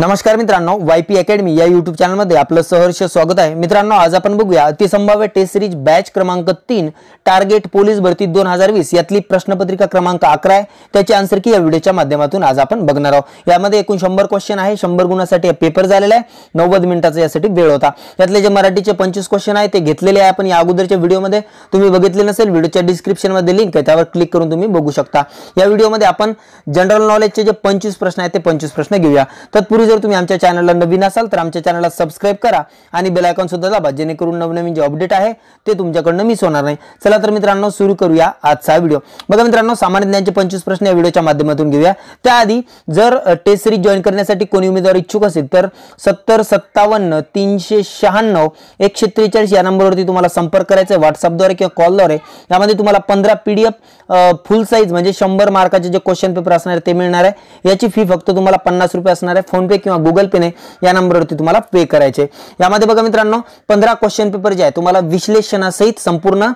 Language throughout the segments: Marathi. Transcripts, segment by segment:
नमस्कार मित्रांनो वाय पी अकॅडमी या युट्यूब चॅनलमध्ये आपलं सहर्ष स्वागत आहे मित्रांनो आज आपण बघूया अतिसंभाव्य टेस्ट सिरीज बॅच क्रमांक तीन टार्गेट पोलीस भरती दोन हजार वीस यातली प्रश्नपत्रिका क्रमांक अकरा आहे त्याची आन्सर की या व्हिडिओच्या माध्यमातून आज आपण बघणार आहोत यामध्ये एकूण शंभर क्वेश्चन आहे शंभर गुणासाठी पेपर झालेला आहे नव्वद मिनिटाचा यासाठी वेळ होता यातले जे मराठीचे पंचवीस क्वेश्चन आहे ते घेतलेले आहे आपण या अगोदरच्या व्हिडिओमध्ये तुम्ही बघितले नसेल व्हिडिओच्या डिस्क्रिप्शनमध्ये लिंक आहे त्यावर क्लिक करून तुम्ही बघू शकता या व्हिडिओमध्ये आपण जनरल नॉलेजचे जे पंचवीस प्रश्न आहेत ते पंचवीस प्रश्न घेऊया तत्पूर्वी जर तुम्ही आमच्या चॅनलला नवीन असाल तर आमच्या चॅनलला सबस्क्राईब करा आणि बेलायकॉन सुद्धा दाबा जेणेकरून नवनवीन जे अपडेट आहे ते तुमच्याकडनं मिस होणार नाही चला तर मित्रांनो सुरू करूया आजचा व्हिडिओ बघा मित्रांनो सामान्य ज्ञानचे पंचवीस प्रश्न या व्हिडिओच्या माध्यमातून घेऊया त्याआधी जर टेस्ट सिरीज जॉईन करण्यासाठी कोणी उमेदवार इच्छुक असेल तर सत्तर सत्तावन्न तीनशे शहाण्णव एकशे त्रेचाळीस या नंबरवरती तुम्हाला संपर्क करायचा आहे व्हॉट्सअपद्वारे किंवा कॉलद्वारे यामध्ये तुम्हाला पंधरा P D F full size म्हणजे शंभर मार्काचे जे क्वेश्चन पेपर असणार ते मिळणार आहे याची फी फक्त तुम्हाला पन्नास रुपये असणार आहे फोनपे किंवा गुगल पेने या नंबरवरती तुम्हाला पे करायचे यामध्ये बघा मित्रांनो पंधरा क्वेश्चन पेपर जे आहे तुम्हाला विश्लेषणासहित संपूर्ण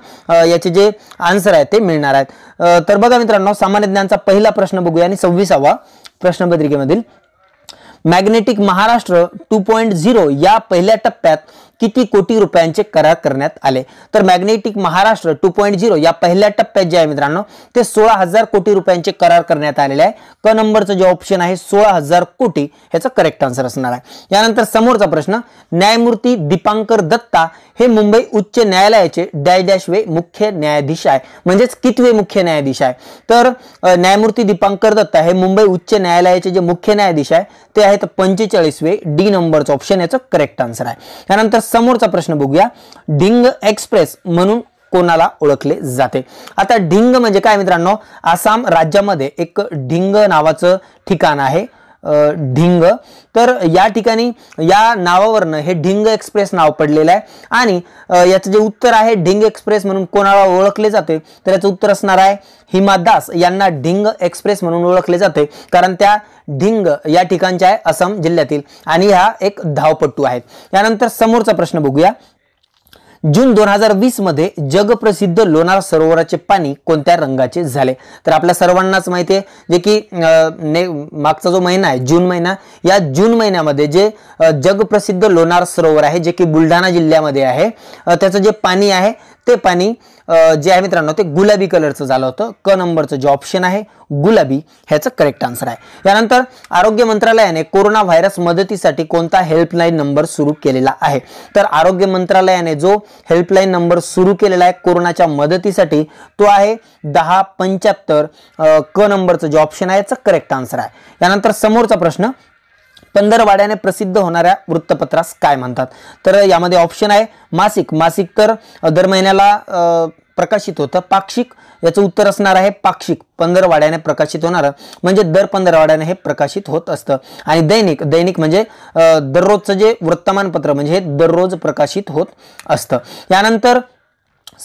याचे जे आन्सर आहेत ते मिळणार आहेत तर बघा मित्रांनो सामान्य ज्ञानचा पहिला प्रश्न बघूया आणि सव्वीसावा प्रश्नपत्रिकेमधील magnetic Maharashtra two point zero या पहिल्या टप्प्यात किती कोटी रुपयांचे करार करण्यात आले तर magnetic Maharashtra two point zero या पहिल्या टप्प्यात जे आहे मित्रांनो ते सोळा हजार कोटी रुपयांचे करार करण्यात आलेले आहे क नंबरचं जे ऑप्शन आहे सोळा हजार कोटी याचा करेक्ट आन्सर असणार आहे यानंतर समोरचा प्रश्न न्यायमूर्ती दीपांकर दत्ता हे मुंबई उच्च न्यायालयाचे डॅश डॅश वे मुख्य न्यायाधीश आहे म्हणजेच कितवे मुख्य न्यायाधीश आहे तर न्यायमूर्ती दीपांकर दत्ता हे मुंबई उच्च न्यायालयाचे जे मुख्य न्यायाधीश आहे ते आहेत पंचेचाळीसवे डी नंबरचं ऑप्शन याचं करेक्ट आन्सर आहे यानंतर समोरचा प्रश्न बघूया ढिंग एक्सप्रेस म्हणून कोणाला ओळखले जाते आता ढिंग म्हणजे काय मित्रांनो आसाम राज्यामध्ये एक ढिंग नावाचं ठिकाण आहे ढिंग तर या ठिकाणी या नावावरनं हे ढिंग एक्सप्रेस नाव पडलेलं आहे आणि याचं जे उत्तर आहे ढिंग एक्सप्रेस म्हणून कोणाला ओळखले जाते तर याचं उत्तर असणार आहे हिमा दास यांना ढिंग एक्सप्रेस म्हणून ओळखले जाते कारण त्या ढिंग या ठिकाणच्या आहे असम जिल्ह्यातील आणि हा एक धावपट्टू आहेत यानंतर समोरचा प्रश्न बघूया जून दोन हजार वीस मध्ये जगप्रसिद्ध लोणार सरोवराचे पाणी कोणत्या रंगाचे झाले तर आपल्या सर्वांनाच माहिती आहे जे की मागचा जो महिना आहे जून महिना या जून महिन्यामध्ये जे जगप्रसिद्ध लोणार सरोवर आहे जे की बुलढाणा जिल्ह्यामध्ये आहे त्याचं जे पाणी आहे ते पाणी जे आहे मित्रांनो ते गुलाबी कलरचं झालं होतं क नंबरचं जे ऑप्शन आहे गुलाबी ह्याचं करेक्ट आन्सर आहे यानंतर आरोग्य मंत्रालयाने कोरोना व्हायरस मदतीसाठी कोणता हेल्पलाईन नंबर सुरू केलेला आहे तर आरोग्य मंत्रालयाने जो हेल्पलाईन नंबर सुरू केलेला आहे कोरोनाच्या मदतीसाठी तो आहे दहा पंच्याहत्तर क नंबरचं जे ऑप्शन आहे याचं करेक्ट आन्सर आहे यानंतर समोरचा प्रश्न पंधरवाड्याने प्रसिद्ध होणाऱ्या वृत्तपत्रास काय म्हणतात तर यामध्ये ऑप्शन आहे मासिक मासिक तर दर महिन्याला प्रकाशित होतं पाक्षिक याचं उत्तर असणार आहे पाक्षिक पंधरवाड्याने प्रकाशित होणारं म्हणजे दर पंधरवाड्याने हे प्रकाशित होत असतं आणि दैनिक दैनिक म्हणजे दररोजचं जे वृत्तमानपत्र म्हणजे हे दररोज प्रकाशित होत असतं यानंतर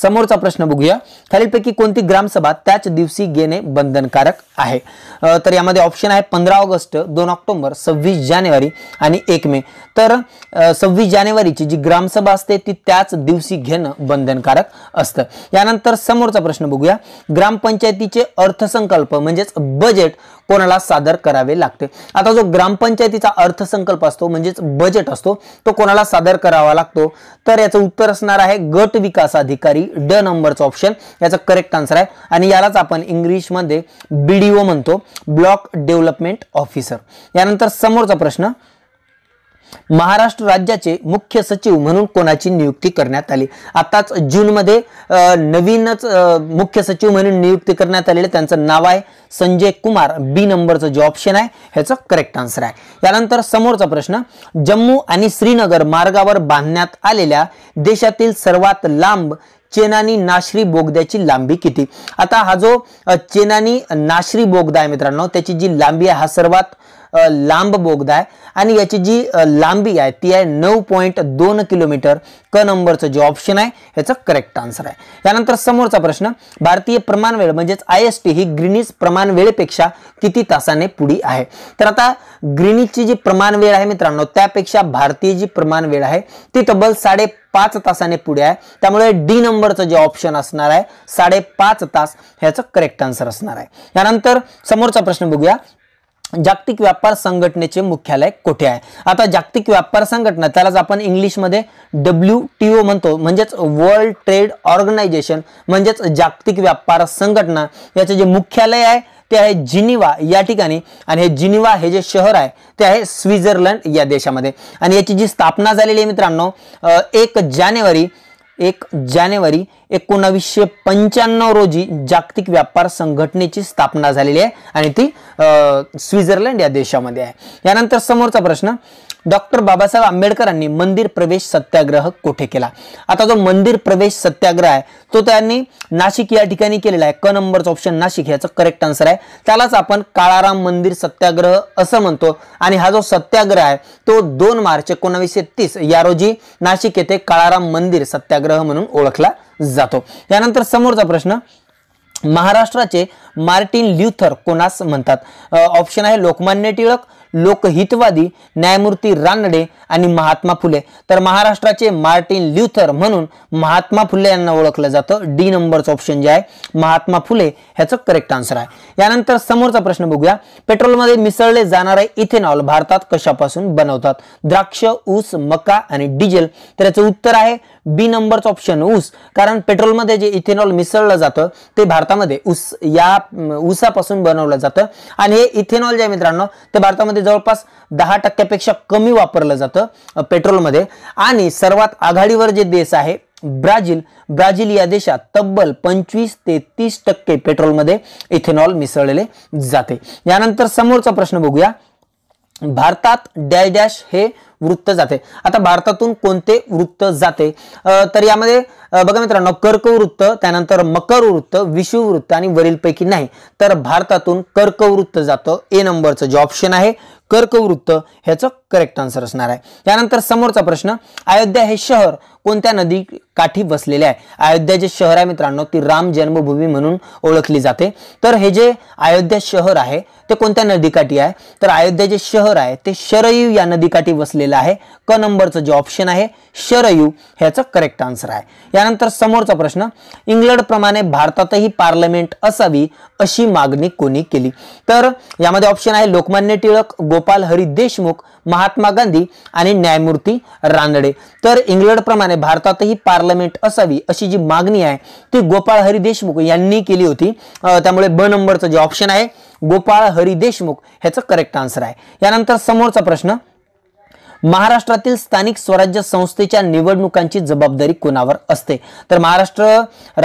समोरचा प्रश्न बघूया खालीलपैकी कोणती ग्रामसभा त्याच दिवशी घेणे बंधनकारक आहे तर यामध्ये ऑप्शन आहे पंधरा ऑगस्ट दोन ऑक्टोबर सव्वीस जानेवारी आणि एक मे तर सव्वीस जानेवारीची जी ग्रामसभा असते ती त्याच दिवशी घेणं बंधनकारक असतं यानंतर समोरचा प्रश्न बघूया ग्रामपंचायतीचे अर्थसंकल्प म्हणजेच बजेट कोणाला सादर करावे लागते आता जो ग्रामपंचायतीचा अर्थसंकल्प असतो म्हणजेच बजेट असतो तो कोणाला सादर करावा लागतो तर याचं उत्तर असणार आहे गट विकास अधिकारी ड नंबरचा ऑप्शन याचा करेक्ट आन्सर आहे आणि यालाच आपण इंग्लिशमध्ये बीडीओ म्हणतो ब्लॉक डेव्हलपमेंट ऑफिसर यानंतर समोरचा प्रश्न महाराष्ट्र राज्याचे मुख्य सचिव म्हणून कोणाची नियुक्ती करण्यात आली आताच मध्ये नवीनच मुख्य सचिव म्हणून नियुक्ती करण्यात आलेले त्यांचं नाव आहे संजय कुमार बी नंबरचं जे ऑप्शन आहे ह्याचं करेक्ट आन्सर आहे यानंतर समोरचा प्रश्न जम्मू आणि श्रीनगर मार्गावर बांधण्यात आलेल्या देशातील सर्वात लांब चेनानी नाश्री बोगद्याची लांबी किती आता हा जो चेनानी नाश्री बोगदा आहे मित्रांनो त्याची जी लांबी आहे हा सर्वात लांब बोगदा आहे आणि याची जी लांबी आहे ती आहे नऊ पॉईंट दोन किलोमीटर क नंबरचं जे ऑप्शन आहे याचं करेक्ट आन्सर आहे यानंतर समोरचा प्रश्न भारतीय प्रमाण वेळ म्हणजेच आय एस टी ही ग्रीनिज प्रमाण वेळेपेक्षा किती तासाने पुढी आहे तर आता ग्रीनिजची जी प्रमाण वेळ आहे मित्रांनो त्यापेक्षा भारतीय जी प्रमाण वेळ आहे ती तब्बल साडे तासाने पुढे आहे त्यामुळे डी नंबरचं जे ऑप्शन असणार आहे साडेपाच तास ह्याचं करेक्ट आन्सर असणार आहे यानंतर समोरचा प्रश्न बघूया जागतिक व्यापार संघटनेचे मुख्यालय कोठे आहे आता जागतिक व्यापार संघटना त्यालाच आपण इंग्लिशमध्ये डब्ल्यू टी ओ म्हणतो म्हणजेच वर्ल्ड ट्रेड ऑर्गनायझेशन म्हणजेच जागतिक व्यापार संघटना याचे जे मुख्यालय आहे ते आहे जिनिवा या ठिकाणी आणि हे जिनिवा हे जे शहर आहे ते आहे स्वित्झर्लंड या देशामध्ये आणि याची जी स्थापना झालेली आहे मित्रांनो एक जानेवारी एक जानेवारी एकोणावीसशे पंच्याण्णव रोजी जागतिक व्यापार संघटनेची स्थापना झालेली आहे आणि ती स्वित्झर्लंड या देशामध्ये आहे यानंतर समोरचा प्रश्न डॉक्टर बाबासाहेब आंबेडकरांनी मंदिर प्रवेश सत्याग्रह कुठे केला आता जो मंदिर प्रवेश सत्याग्रह आहे तो त्यांनी नाशिक या ठिकाणी केलेला आहे क नंबरचा ऑप्शन नाशिक याचं करेक्ट आन्सर आहे त्यालाच आपण काळाराम मंदिर सत्याग्रह असं म्हणतो आणि हा जो सत्याग्रह आहे तो दोन मार्च एकोणावीसशे तीस या रोजी नाशिक येथे काळाराम मंदिर सत्याग्रह म्हणून ओळखला जातो त्यानंतर समोरचा प्रश्न महाराष्ट्राचे मार्टिन ल्युथर कोणास म्हणतात ऑप्शन आहे लोकमान्य टिळक लोकहितवादी न्यायमूर्ती रानडे आणि महात्मा फुले तर महाराष्ट्राचे मार्टिन ल्युथर म्हणून महात्मा फुले यांना ओळखलं जातं डी नंबरचं ऑप्शन जे आहे महात्मा फुले ह्याचं करेक्ट आन्सर आहे यानंतर समोरचा प्रश्न बघूया पेट्रोलमध्ये मिसळले जाणारे इथेनॉल भारतात कशापासून बनवतात द्राक्ष ऊस मका आणि डिझेल तर याचं उत्तर आहे बी नंबरचं ऑप्शन ऊस कारण पेट्रोलमध्ये जे इथेनॉल मिसळलं जातं ते भारतामध्ये ऊस या उसापासून बनवलं जातं आणि हे इथेनॉल जे आहे मित्रांनो ते भारतामध्ये जवळपास दहा टक्क्यापेक्षा कमी वापरलं जातं पेट्रोलमध्ये आणि सर्वात आघाडीवर जे देश आहे ब्राझील ब्राझील या देशात तब्बल पंचवीस ते तीस टक्के पेट्रोलमध्ये इथेनॉल मिसळलेले जाते यानंतर समोरचा प्रश्न बघूया भारतात डॅश डॅश हे वृत्त जाते आता भारतातून कोणते वृत्त जाते तर यामध्ये बघा मित्रांनो कर्कवृत्त त्यानंतर मकर वृत्त विषुवृत्त आणि वरीलपैकी नाही तर भारतातून कर्कवृत्त जातं ए नंबरचं जे ऑप्शन आहे कर्कवृत्त ह्याचं करेक्ट आन्सर असणार आहे त्यानंतर समोरचा प्रश्न अयोध्या हे शहर कोणत्या नदी काठी वसलेले आहे अयोध्या जे शहर आहे मित्रांनो ती राम जन्मभूमी म्हणून ओळखली जाते तर हे जे अयोध्या शहर आहे ते कोणत्या नदीकाठी आहे तर अयोध्या जे शहर आहे ते शरयू या नदीकाठी वसलेलं आहे क नंबरचं जे ऑप्शन आहे शरयू ह्याचं करेक्ट आन्सर आहे यानंतर समोरचा प्रश्न इंग्लंडप्रमाणे भारतातही पार्लमेंट असावी अशी मागणी कोणी केली तर यामध्ये ऑप्शन आहे लोकमान्य टिळक गोपाल हरी देशमुख महात्मा गांधी आणि न्यायमूर्ती रानडे तर इंग्लंडप्रमाणे भारतातही पार्लमेंट असावी अशी जी मागणी आहे ती गोपाळ हरी देशमुख यांनी केली होती त्यामुळे ब नंबरचं जे ऑप्शन आहे गोपाळ हरी देशमुख ह्याचं करेक्ट आन्सर आहे यानंतर समोरचा प्रश्न महाराष्ट्रातील स्थानिक स्वराज्य संस्थेच्या निवडणुकांची जबाबदारी कोणावर असते तर महाराष्ट्र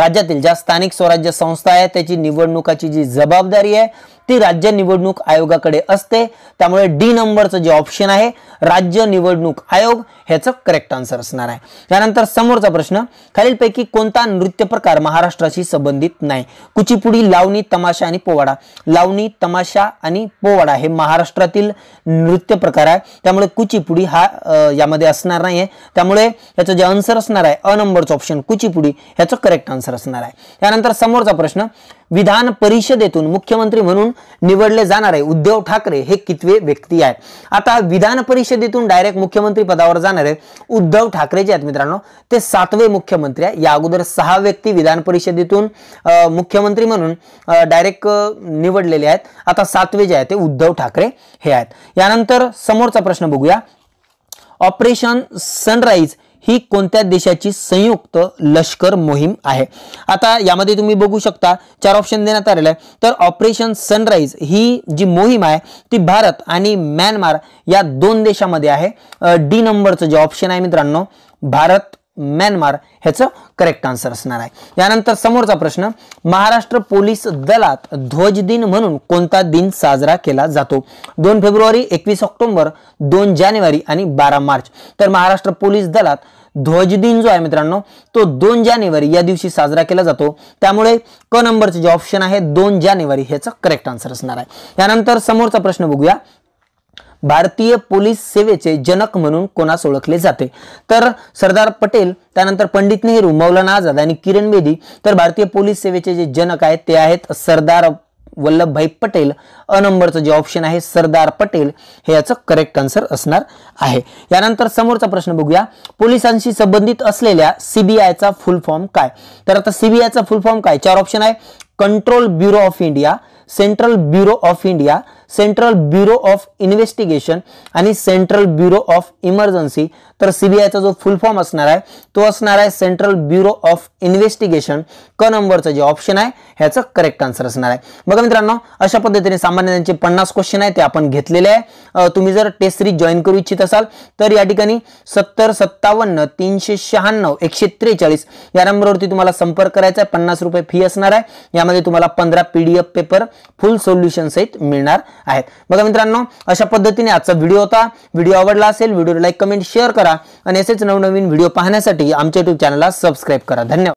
राज्यातील ज्या स्थानिक स्वराज्य संस्था आहे त्याची निवडणुकाची जी जबाबदारी आहे ती राज्य निवडणूक आयोगाकडे असते त्यामुळे डी नंबरचं जे ऑप्शन आहे राज्य निवडणूक आयोग ह्याचं करेक्ट आन्सर असणार आहे त्यानंतर समोरचा प्रश्न खालीलपैकी कोणता नृत्य प्रकार महाराष्ट्राशी संबंधित नाही कुचीपुडी लावणी तमाशा आणि पोवाडा लावणी तमाशा आणि पोवाडा हे महाराष्ट्रातील नृत्य प्रकार आहे त्यामुळे कुचीपुडी हा यामध्ये असणार नाही त्यामुळे याचं जे आन्सर असणार आहे अ नंबरचं ऑप्शन कुचीपुडी ह्याचं करेक्ट आन्सर असणार आहे त्यानंतर समोरचा प्रश्न विधान परिषदेतून मुख्यमंत्री म्हणून निवडले जाणार आहे उद्धव ठाकरे हे कितवे व्यक्ती आहेत आता विधान परिषदेतून डायरेक्ट मुख्यमंत्री पदावर जाणारे उद्धव ठाकरे जे आहेत मित्रांनो ते सातवे मुख्यमंत्री आहे या अगोदर सहा व्यक्ती विधान परिषदेतून मुख्यमंत्री म्हणून डायरेक्ट निवडलेले आहेत आता सातवे जे आहेत ते उद्धव ठाकरे हे आहेत यानंतर समोरचा प्रश्न बघूया ऑपरेशन सनराईज ही कोणत्या देशाची संयुक्त लष्कर मोहीम आहे आता यामध्ये तुम्ही बघू शकता चार ऑप्शन देण्यात आलेले आहे तर ऑपरेशन सनराईज ही जी मोहीम आहे ती भारत आणि म्यानमार या दोन देशामध्ये आहे डी नंबरचं जे ऑप्शन आहे मित्रांनो भारत म्यानमार ह्याचं करेक्ट आन्सर असणार आहे यानंतर समोरचा प्रश्न महाराष्ट्र पोलीस दलात ध्वज दिन म्हणून कोणता दिन साजरा केला जातो दोन फेब्रुवारी एकवीस ऑक्टोबर दोन जानेवारी आणि बारा मार्च तर महाराष्ट्र पोलीस दलात ध्वज दिन जो आहे मित्रांनो तो दोन जानेवारी या दिवशी साजरा केला जातो त्यामुळे क नंबरचे जे ऑप्शन आहे दोन जानेवारी ह्याचं करेक्ट आन्सर असणार आहे यानंतर समोरचा प्रश्न बघूया भारतीय पोलीस सेवेचे जनक म्हणून कोणास ओळखले जाते तर सरदार पटेल त्यानंतर पंडित नेहरू मौलाना आझाद आणि किरण बेदी तर भारतीय पोलीस सेवेचे जे जनक आहेत ते आहेत सरदार वल्लभभाई पटेल अ नंबरचं जे ऑप्शन आहे सरदार पटेल हे याचं करेक्ट आन्सर असणार आहे यानंतर समोरचा प्रश्न बघूया पोलिसांशी संबंधित असलेल्या सीबीआयचा फुल फॉर्म काय तर आता सीबीआयचा फुल फॉर्म काय चार ऑप्शन आहे control bureau of India central bureau of India central bureau of investigation आणि सेंट्रल ब्युरो ऑफ इमर्जन्सी तर सीबीआयचा जो फुल फॉर्म असणार आहे तो असणार आहे सेंट्रल ब्युरो ऑफ इन्व्हेस्टिगेशन क नंबरचं जे ऑप्शन आहे ह्याचं करेक्ट आन्सर असणार आहे बघा मित्रांनो अशा पद्धतीने सामान्य त्यांचे पन्नास क्वेश्चन आहे ते आपण घेतलेले आहे तुम्ही जर टेस्ट सिरीज जॉईन करू इच्छित असाल तर या ठिकाणी सत्तर सत्तावन्न तीनशे शहाण्णव एकशे त्रेचाळीस या नंबरवरती तुम्हाला संपर्क करायचा आहे पन्नास रुपये फी असणार आहे यामध्ये तुम्हाला पंधरा पीडीएफ पेपर फुल सोल्युशन सहित मिळणार आहेत बघा मित्रांनो अशा पद्धतीने आजचा व्हिडिओ होता व्हिडिओ आवडला असेल व्हिडिओ लाईक कमेंट शेअर करा आणि असेच नवनवीन व्हिडिओ पाहण्यासाठी आमच्या युट्यूब चॅनलला सबस्क्राईब करा धन्यवाद